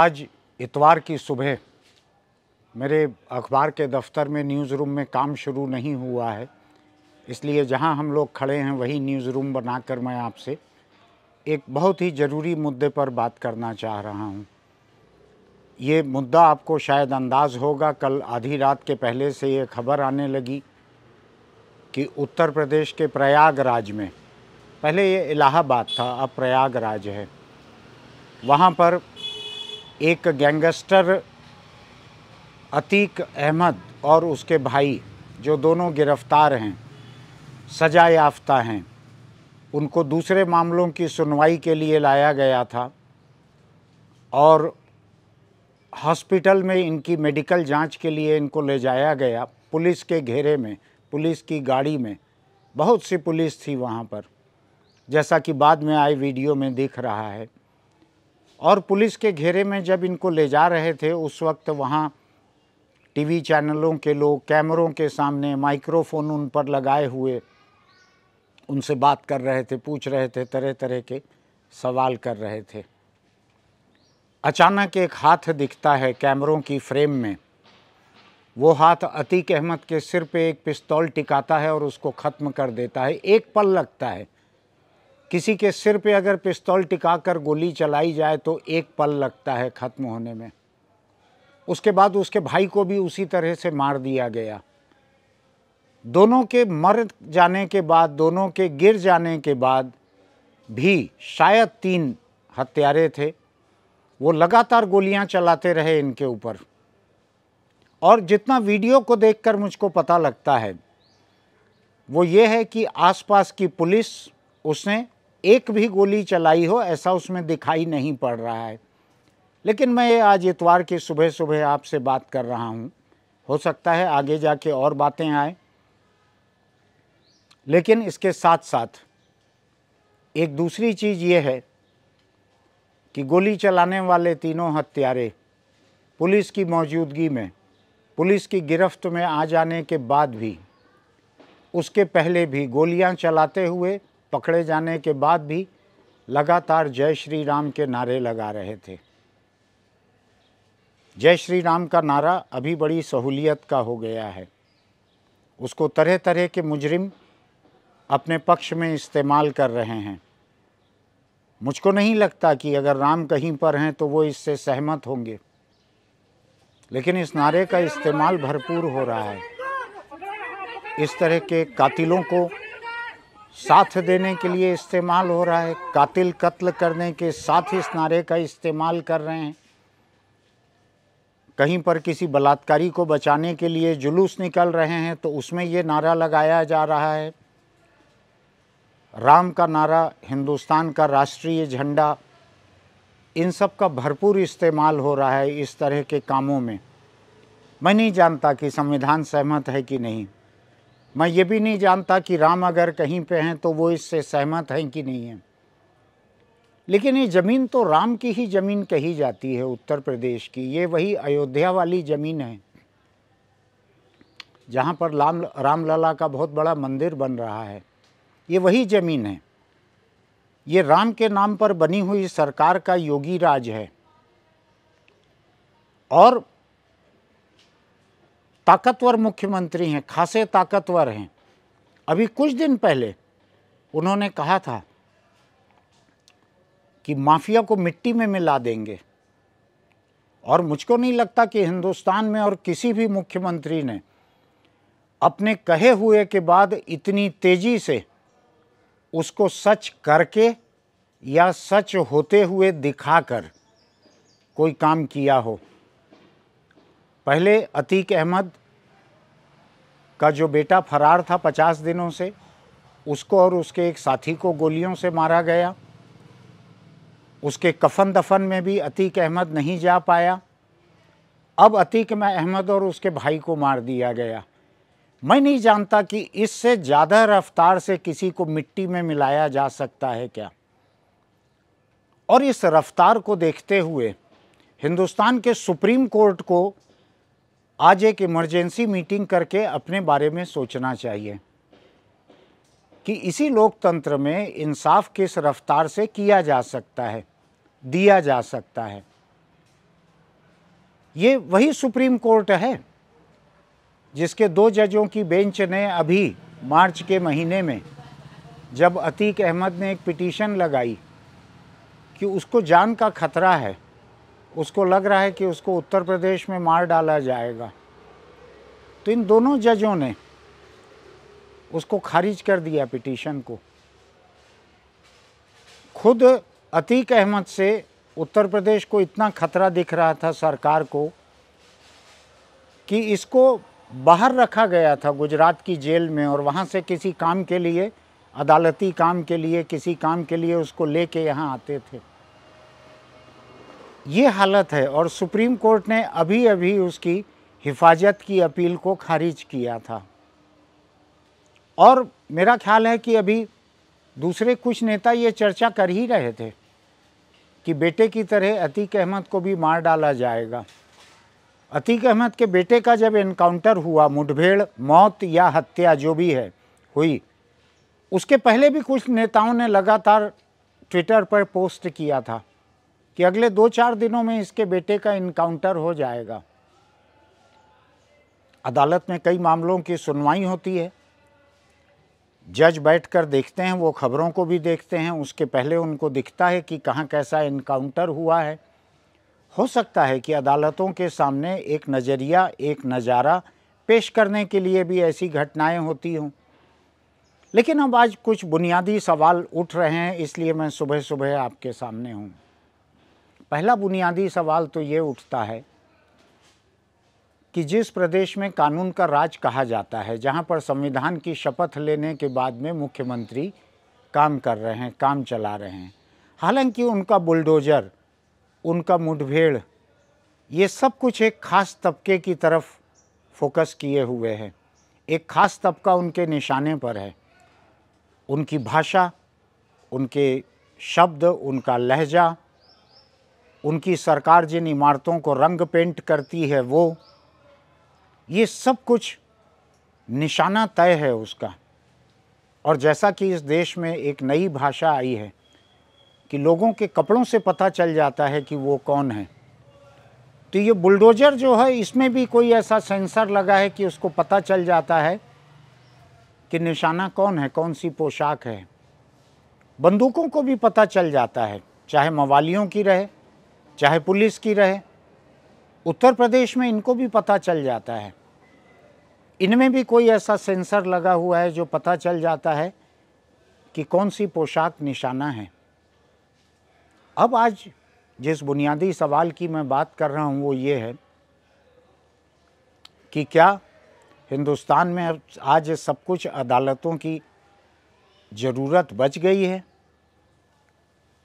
आज इतवार की सुबह मेरे अखबार के दफ्तर में न्यूज़ रूम में काम शुरू नहीं हुआ है इसलिए जहां हम लोग खड़े हैं वही न्यूज़ रूम बनाकर मैं आपसे एक बहुत ही ज़रूरी मुद्दे पर बात करना चाह रहा हूं। ये मुद्दा आपको शायद अंदाज़ होगा कल आधी रात के पहले से ये खबर आने लगी कि उत्तर प्रदेश के प्रयागराज में पहले ये इलाहाबाद था अब प्रयागराज है वहाँ पर एक गैंगस्टर अतीक अहमद और उसके भाई जो दोनों गिरफ्तार हैं सजा याफ्ता हैं उनको दूसरे मामलों की सुनवाई के लिए लाया गया था और हॉस्पिटल में इनकी मेडिकल जांच के लिए इनको ले जाया गया पुलिस के घेरे में पुलिस की गाड़ी में बहुत सी पुलिस थी वहाँ पर जैसा कि बाद में आए वीडियो में दिख रहा है और पुलिस के घेरे में जब इनको ले जा रहे थे उस वक्त वहाँ टीवी चैनलों के लोग कैमरों के सामने माइक्रोफोन उन पर लगाए हुए उनसे बात कर रहे थे पूछ रहे थे तरह तरह के सवाल कर रहे थे अचानक एक हाथ दिखता है कैमरों की फ्रेम में वो हाथ अतीक अहमद के सिर पे एक पिस्तौल टिकाता है और उसको ख़त्म कर देता है एक पल लगता है किसी के सिर पे अगर पिस्तौल टिकाकर गोली चलाई जाए तो एक पल लगता है ख़त्म होने में उसके बाद उसके भाई को भी उसी तरह से मार दिया गया दोनों के मर जाने के बाद दोनों के गिर जाने के बाद भी शायद तीन हत्यारे थे वो लगातार गोलियां चलाते रहे इनके ऊपर और जितना वीडियो को देखकर मुझको पता लगता है वो ये है कि आसपास की पुलिस उसने एक भी गोली चलाई हो ऐसा उसमें दिखाई नहीं पड़ रहा है लेकिन मैं आज इतवार की सुबह सुबह आपसे बात कर रहा हूँ हो सकता है आगे जाके और बातें आए लेकिन इसके साथ साथ एक दूसरी चीज़ ये है कि गोली चलाने वाले तीनों हत्यारे पुलिस की मौजूदगी में पुलिस की गिरफ्त में आ जाने के बाद भी उसके पहले भी गोलियां चलाते हुए पकड़े जाने के बाद भी लगातार जय श्री राम के नारे लगा रहे थे जय श्री राम का नारा अभी बड़ी सहूलियत का हो गया है उसको तरह तरह के मुजरिम अपने पक्ष में इस्तेमाल कर रहे हैं मुझको नहीं लगता कि अगर राम कहीं पर हैं तो वो इससे सहमत होंगे लेकिन इस नारे का इस्तेमाल भरपूर हो रहा है इस तरह के कातिलों को साथ देने के लिए इस्तेमाल हो रहा है कातिल कत्ल करने के साथ ही इस नारे का इस्तेमाल कर रहे हैं कहीं पर किसी बलात्कारी को बचाने के लिए जुलूस निकल रहे हैं तो उसमें ये नारा लगाया जा रहा है राम का नारा हिंदुस्तान का राष्ट्रीय झंडा इन सब का भरपूर इस्तेमाल हो रहा है इस तरह के कामों में मैं नहीं जानता कि संविधान सहमत है कि नहीं मैं ये भी नहीं जानता कि राम अगर कहीं पे हैं तो वो इससे सहमत हैं कि नहीं हैं लेकिन ये ज़मीन तो राम की ही ज़मीन कही जाती है उत्तर प्रदेश की ये वही अयोध्या वाली ज़मीन है जहाँ पर राम रामलला का बहुत बड़ा मंदिर बन रहा है ये वही ज़मीन है ये राम के नाम पर बनी हुई सरकार का योगी राज है और ताकतवर मुख्यमंत्री हैं खासे ताकतवर हैं अभी कुछ दिन पहले उन्होंने कहा था कि माफिया को मिट्टी में मिला देंगे और मुझको नहीं लगता कि हिंदुस्तान में और किसी भी मुख्यमंत्री ने अपने कहे हुए के बाद इतनी तेजी से उसको सच करके या सच होते हुए दिखाकर कोई काम किया हो पहले अतीक अहमद का जो बेटा फरार था पचास दिनों से उसको और उसके एक साथी को गोलियों से मारा गया उसके कफन दफन में भी अतीक अहमद नहीं जा पाया अब अतीक में अहमद और उसके भाई को मार दिया गया मैं नहीं जानता कि इससे ज़्यादा रफ्तार से किसी को मिट्टी में मिलाया जा सकता है क्या और इस रफ्तार को देखते हुए हिंदुस्तान के सुप्रीम कोर्ट को आज एक इमरजेंसी मीटिंग करके अपने बारे में सोचना चाहिए कि इसी लोकतंत्र में इंसाफ किस रफ्तार से किया जा सकता है दिया जा सकता है ये वही सुप्रीम कोर्ट है जिसके दो जजों की बेंच ने अभी मार्च के महीने में जब अतीक अहमद ने एक पिटीशन लगाई कि उसको जान का खतरा है उसको लग रहा है कि उसको उत्तर प्रदेश में मार डाला जाएगा तो इन दोनों जजों ने उसको खारिज कर दिया पिटीशन को खुद अतीक अहमद से उत्तर प्रदेश को इतना खतरा दिख रहा था सरकार को कि इसको बाहर रखा गया था गुजरात की जेल में और वहाँ से किसी काम के लिए अदालती काम के लिए किसी काम के लिए उसको लेके यहाँ आते थे ये हालत है और सुप्रीम कोर्ट ने अभी अभी उसकी हिफाजत की अपील को खारिज किया था और मेरा ख्याल है कि अभी दूसरे कुछ नेता ये चर्चा कर ही रहे थे कि बेटे की तरह अतीक अहमद को भी मार डाला जाएगा अतीक अहमद के बेटे का जब इनकाउंटर हुआ मुठभेड़ मौत या हत्या जो भी है हुई उसके पहले भी कुछ नेताओं ने लगातार ट्विटर पर पोस्ट किया था कि अगले दो चार दिनों में इसके बेटे का इनकाउंटर हो जाएगा अदालत में कई मामलों की सुनवाई होती है जज बैठकर देखते हैं वो खबरों को भी देखते हैं उसके पहले उनको दिखता है कि कहाँ कैसा इनकाउंटर हुआ है हो सकता है कि अदालतों के सामने एक नज़रिया एक नज़ारा पेश करने के लिए भी ऐसी घटनाएं होती हों लेकिन अब आज कुछ बुनियादी सवाल उठ रहे हैं इसलिए मैं सुबह सुबह आपके सामने हूँ पहला बुनियादी सवाल तो ये उठता है कि जिस प्रदेश में कानून का राज कहा जाता है जहाँ पर संविधान की शपथ लेने के बाद में मुख्यमंत्री काम कर रहे हैं काम चला रहे हैं हालांकि उनका बुलडोजर उनका मुठभेड़ ये सब कुछ एक खास तबके की तरफ फोकस किए हुए हैं एक खास तबका उनके निशाने पर है उनकी भाषा उनके शब्द उनका लहजा उनकी सरकार जिन इमारतों को रंग पेंट करती है वो ये सब कुछ निशाना तय है उसका और जैसा कि इस देश में एक नई भाषा आई है कि लोगों के कपड़ों से पता चल जाता है कि वो कौन है तो ये बुलडोज़र जो है इसमें भी कोई ऐसा सेंसर लगा है कि उसको पता चल जाता है कि निशाना कौन है कौन सी पोशाक है बंदूकों को भी पता चल जाता है चाहे मवालियों की रहे चाहे पुलिस की रहे उत्तर प्रदेश में इनको भी पता चल जाता है इनमें भी कोई ऐसा सेंसर लगा हुआ है जो पता चल जाता है कि कौन सी पोशाक निशाना है अब आज जिस बुनियादी सवाल की मैं बात कर रहा हूँ वो ये है कि क्या हिंदुस्तान में आज सब कुछ अदालतों की ज़रूरत बच गई है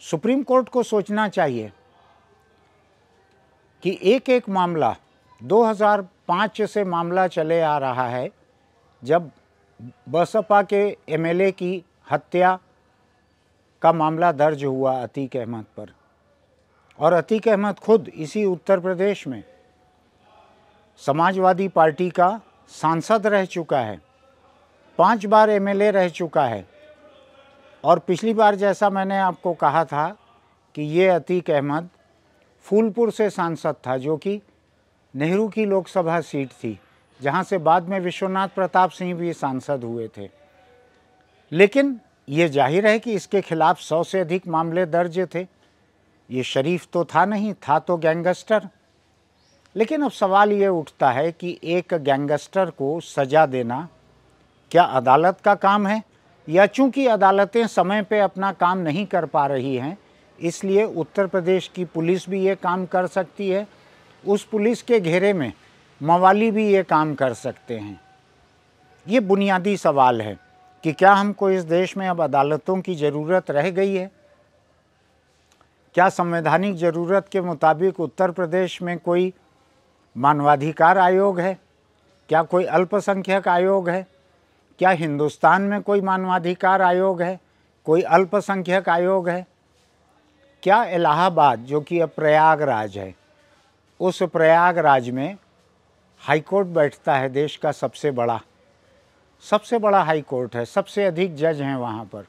सुप्रीम कोर्ट को सोचना चाहिए कि एक एक मामला 2005 से मामला चले आ रहा है जब बसपा के एमएलए की हत्या का मामला दर्ज हुआ अतीक अहमद पर और अतीक अहमद खुद इसी उत्तर प्रदेश में समाजवादी पार्टी का सांसद रह चुका है पांच बार एमएलए रह चुका है और पिछली बार जैसा मैंने आपको कहा था कि ये अतीक अहमद फूलपुर से सांसद था जो कि नेहरू की लोकसभा सीट थी जहां से बाद में विश्वनाथ प्रताप सिंह भी सांसद हुए थे लेकिन ये जाहिर है कि इसके खिलाफ सौ से अधिक मामले दर्ज थे ये शरीफ तो था नहीं था तो गैंगस्टर लेकिन अब सवाल ये उठता है कि एक गैंगस्टर को सज़ा देना क्या अदालत का काम है या चूंकि अदालतें समय पे अपना काम नहीं कर पा रही हैं इसलिए उत्तर प्रदेश की पुलिस भी ये काम कर सकती है उस पुलिस के घेरे में मवाली भी ये काम कर सकते हैं ये बुनियादी सवाल है कि क्या हमको इस देश में अब अदालतों की ज़रूरत रह गई है क्या संवैधानिक ज़रूरत के मुताबिक उत्तर प्रदेश में कोई मानवाधिकार आयोग है क्या कोई अल्पसंख्यक आयोग है क्या हिंदुस्तान में कोई मानवाधिकार आयोग है कोई अल्पसंख्यक आयोग है क्या इलाहाबाद जो कि अब प्रयागराज है उस प्रयागराज में हाईकोर्ट बैठता है देश का सबसे बड़ा सबसे बड़ा हाई कोर्ट है सबसे अधिक जज हैं वहाँ पर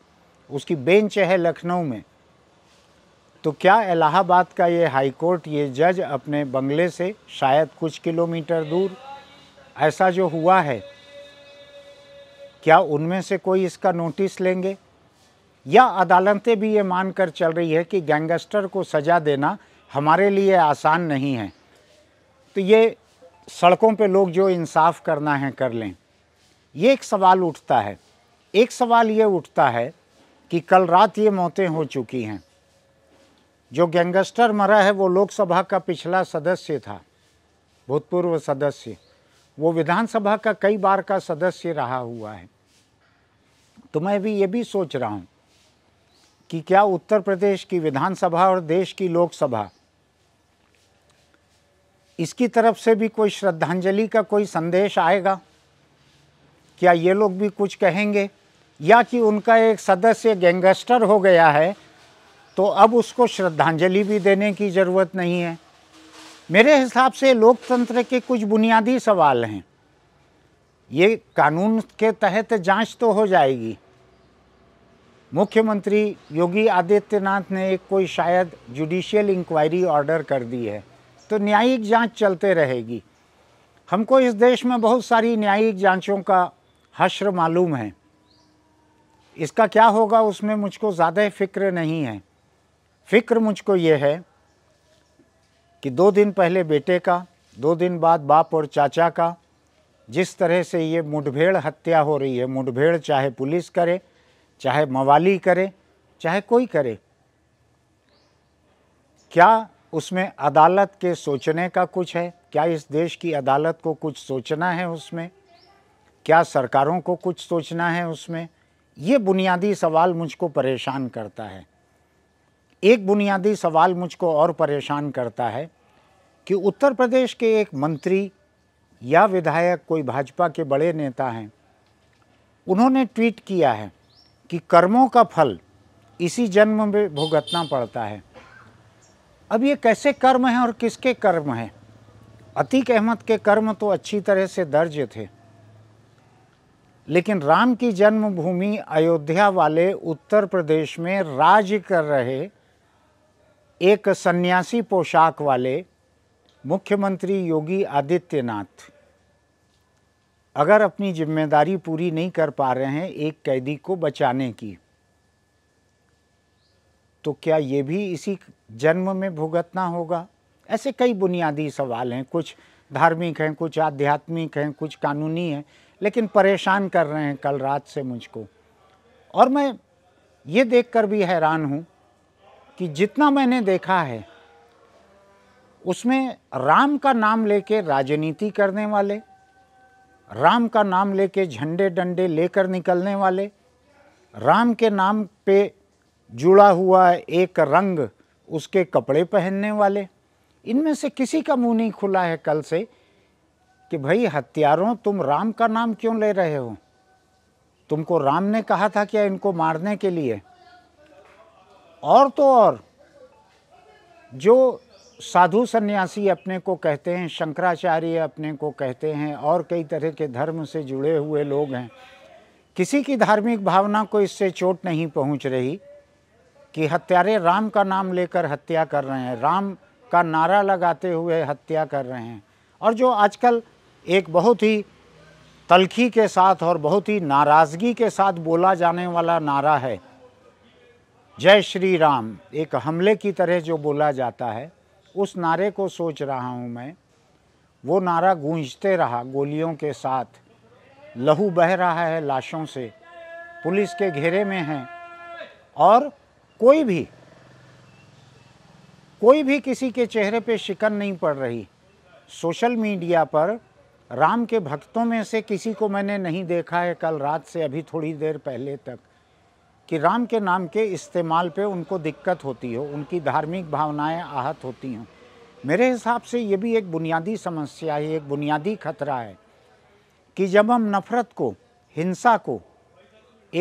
उसकी बेंच है लखनऊ में तो क्या इलाहाबाद का ये हाई कोर्ट ये जज अपने बंगले से शायद कुछ किलोमीटर दूर ऐसा जो हुआ है क्या उनमें से कोई इसका नोटिस लेंगे या अदालतें भी ये मानकर चल रही है कि गैंगस्टर को सज़ा देना हमारे लिए आसान नहीं है तो ये सड़कों पे लोग जो इंसाफ करना है कर लें ये एक सवाल उठता है एक सवाल ये उठता है कि कल रात ये मौतें हो चुकी हैं जो गैंगस्टर मरा है वो लोकसभा का पिछला सदस्य था भूतपूर्व सदस्य वो विधानसभा का कई बार का सदस्य रहा हुआ है तो मैं भी ये भी सोच रहा हूँ कि क्या उत्तर प्रदेश की विधानसभा और देश की लोकसभा इसकी तरफ से भी कोई श्रद्धांजलि का कोई संदेश आएगा क्या ये लोग भी कुछ कहेंगे या कि उनका एक सदस्य गैंगस्टर हो गया है तो अब उसको श्रद्धांजलि भी देने की ज़रूरत नहीं है मेरे हिसाब से लोकतंत्र के कुछ बुनियादी सवाल हैं ये कानून के तहत जांच तो हो जाएगी मुख्यमंत्री योगी आदित्यनाथ ने कोई शायद जुडिशियल इंक्वायरी ऑर्डर कर दी है तो न्यायिक जांच चलते रहेगी हमको इस देश में बहुत सारी न्यायिक जांचों का हश्र मालूम है इसका क्या होगा उसमें मुझको ज़्यादा फिक्र नहीं है फिक्र मुझको ये है कि दो दिन पहले बेटे का दो दिन बाद बाप और चाचा का जिस तरह से ये मुठभेड़ हत्या हो रही है मुठभेड़ चाहे पुलिस करे चाहे मवाली करे चाहे कोई करे क्या उसमें अदालत के सोचने का कुछ है क्या इस देश की अदालत को कुछ सोचना है उसमें क्या सरकारों को कुछ सोचना है उसमें ये बुनियादी सवाल मुझको परेशान करता है एक बुनियादी सवाल मुझको और परेशान करता है कि उत्तर प्रदेश के एक मंत्री या विधायक कोई भाजपा के बड़े नेता हैं उन्होंने ट्वीट किया है कि कर्मों का फल इसी जन्म में भुगतना पड़ता है अब ये कैसे कर्म हैं और किसके कर्म हैं अतीक अहमद के कर्म तो अच्छी तरह से दर्ज थे लेकिन राम की जन्मभूमि अयोध्या वाले उत्तर प्रदेश में राज कर रहे एक सन्यासी पोशाक वाले मुख्यमंत्री योगी आदित्यनाथ अगर अपनी जिम्मेदारी पूरी नहीं कर पा रहे हैं एक कैदी को बचाने की तो क्या ये भी इसी जन्म में भुगतना होगा ऐसे कई बुनियादी सवाल हैं कुछ धार्मिक हैं कुछ आध्यात्मिक हैं कुछ कानूनी हैं लेकिन परेशान कर रहे हैं कल रात से मुझको और मैं ये देखकर भी हैरान हूँ कि जितना मैंने देखा है उसमें राम का नाम लेके राजनीति करने वाले राम का नाम लेके झंडे डंडे लेकर निकलने वाले राम के नाम पे जुड़ा हुआ एक रंग उसके कपड़े पहनने वाले इनमें से किसी का मुंह नहीं खुला है कल से कि भाई हथियारों तुम राम का नाम क्यों ले रहे हो तुमको राम ने कहा था क्या इनको मारने के लिए और तो और जो साधु सन्यासी अपने को कहते हैं शंकराचार्य अपने को कहते हैं और कई तरह के धर्म से जुड़े हुए लोग हैं किसी की धार्मिक भावना को इससे चोट नहीं पहुंच रही कि हत्यारे राम का नाम लेकर हत्या कर रहे हैं राम का नारा लगाते हुए हत्या कर रहे हैं और जो आजकल एक बहुत ही तलखी के साथ और बहुत ही नाराज़गी के साथ बोला जाने वाला नारा है जय श्री राम एक हमले की तरह जो बोला जाता है उस नारे को सोच रहा हूँ मैं वो नारा गूंजते रहा गोलियों के साथ लहू बह रहा है लाशों से पुलिस के घेरे में हैं और कोई भी कोई भी किसी के चेहरे पे शिकन नहीं पड़ रही सोशल मीडिया पर राम के भक्तों में से किसी को मैंने नहीं देखा है कल रात से अभी थोड़ी देर पहले तक कि राम के नाम के इस्तेमाल पे उनको दिक्कत होती हो उनकी धार्मिक भावनाएं आहत होती हों मेरे हिसाब से ये भी एक बुनियादी समस्या है एक बुनियादी खतरा है कि जब हम नफ़रत को हिंसा को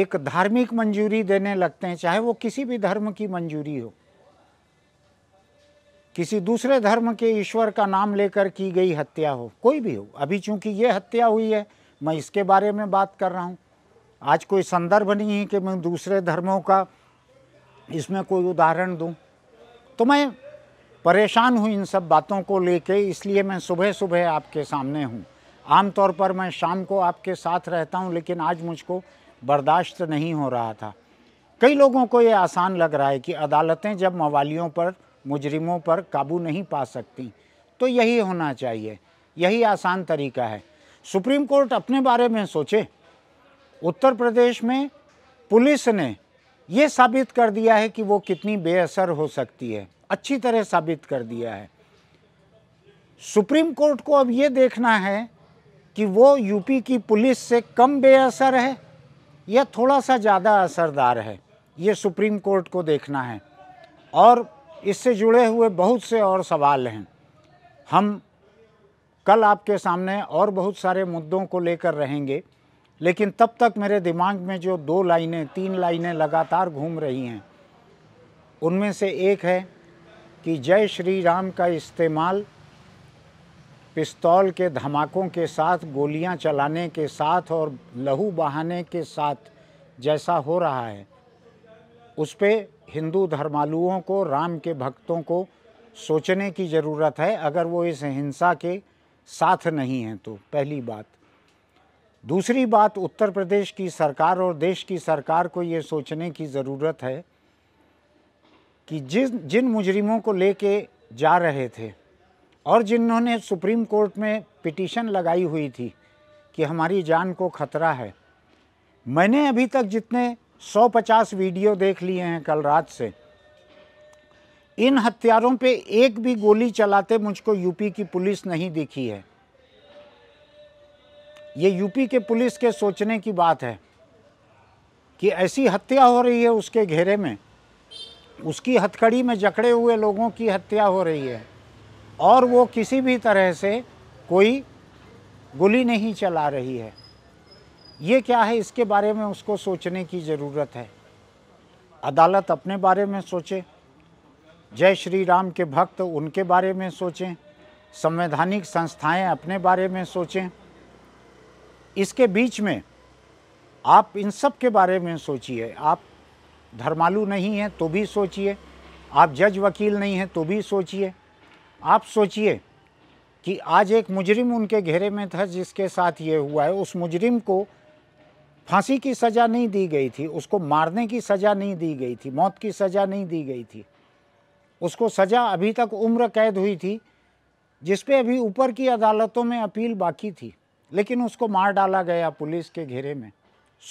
एक धार्मिक मंजूरी देने लगते हैं चाहे वो किसी भी धर्म की मंजूरी हो किसी दूसरे धर्म के ईश्वर का नाम लेकर की गई हत्या हो कोई भी हो अभी चूंकि ये हत्या हुई है मैं इसके बारे में बात कर रहा हूँ आज कोई संदर्भ नहीं है कि मैं दूसरे धर्मों का इसमें कोई उदाहरण दूं तो मैं परेशान हूँ इन सब बातों को लेके इसलिए मैं सुबह सुबह आपके सामने हूँ आमतौर पर मैं शाम को आपके साथ रहता हूँ लेकिन आज मुझको बर्दाश्त नहीं हो रहा था कई लोगों को ये आसान लग रहा है कि अदालतें जब मवालियों पर मुजरिमों पर काबू नहीं पा सकती तो यही होना चाहिए यही आसान तरीका है सुप्रीम कोर्ट अपने बारे में सोचे उत्तर प्रदेश में पुलिस ने ये साबित कर दिया है कि वो कितनी बेअसर हो सकती है अच्छी तरह साबित कर दिया है सुप्रीम कोर्ट को अब ये देखना है कि वो यूपी की पुलिस से कम बेअसर है या थोड़ा सा ज़्यादा असरदार है ये सुप्रीम कोर्ट को देखना है और इससे जुड़े हुए बहुत से और सवाल हैं हम कल आपके सामने और बहुत सारे मुद्दों को लेकर रहेंगे लेकिन तब तक मेरे दिमाग में जो दो लाइनें तीन लाइनें लगातार घूम रही हैं उनमें से एक है कि जय श्री राम का इस्तेमाल पिस्तौल के धमाकों के साथ गोलियां चलाने के साथ और लहू बहाने के साथ जैसा हो रहा है उस पर हिंदू धर्मालुओं को राम के भक्तों को सोचने की ज़रूरत है अगर वो इस हिंसा के साथ नहीं हैं तो पहली बात दूसरी बात उत्तर प्रदेश की सरकार और देश की सरकार को ये सोचने की ज़रूरत है कि जिस जिन मुजरिमों को लेके जा रहे थे और जिन्होंने सुप्रीम कोर्ट में पिटीशन लगाई हुई थी कि हमारी जान को खतरा है मैंने अभी तक जितने 150 वीडियो देख लिए हैं कल रात से इन हथियारों पे एक भी गोली चलाते मुझको यूपी की पुलिस नहीं दिखी है ये यूपी के पुलिस के सोचने की बात है कि ऐसी हत्या हो रही है उसके घेरे में उसकी हथकड़ी में जकड़े हुए लोगों की हत्या हो रही है और वो किसी भी तरह से कोई गोली नहीं चला रही है ये क्या है इसके बारे में उसको सोचने की ज़रूरत है अदालत अपने बारे में सोचे जय श्री राम के भक्त उनके बारे में सोचें संवैधानिक संस्थाएं अपने बारे में सोचें इसके बीच में आप इन सब के बारे में सोचिए आप धर्मालु नहीं हैं तो भी सोचिए आप जज वकील नहीं हैं तो भी सोचिए आप सोचिए कि आज एक मुजरिम उनके घेरे में था जिसके साथ ये हुआ है उस मुजरिम को फांसी की सज़ा नहीं दी गई थी उसको मारने की सज़ा नहीं दी गई थी मौत की सज़ा नहीं दी गई थी उसको सज़ा अभी तक उम्र कैद हुई थी जिसपे अभी ऊपर की अदालतों में अपील बाकी थी लेकिन उसको मार डाला गया पुलिस के घेरे में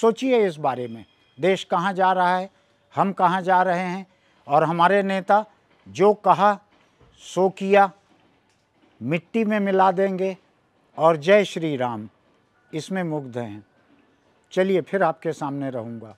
सोचिए इस बारे में देश कहाँ जा रहा है हम कहाँ जा रहे हैं और हमारे नेता जो कहा सो किया मिट्टी में मिला देंगे और जय श्री राम इसमें मुग्ध हैं चलिए फिर आपके सामने रहूँगा